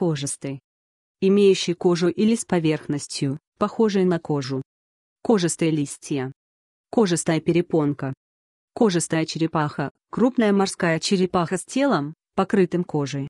Кожистый. Имеющий кожу или с поверхностью, похожей на кожу. Кожистые листья. Кожистая перепонка. Кожистая черепаха – крупная морская черепаха с телом, покрытым кожей.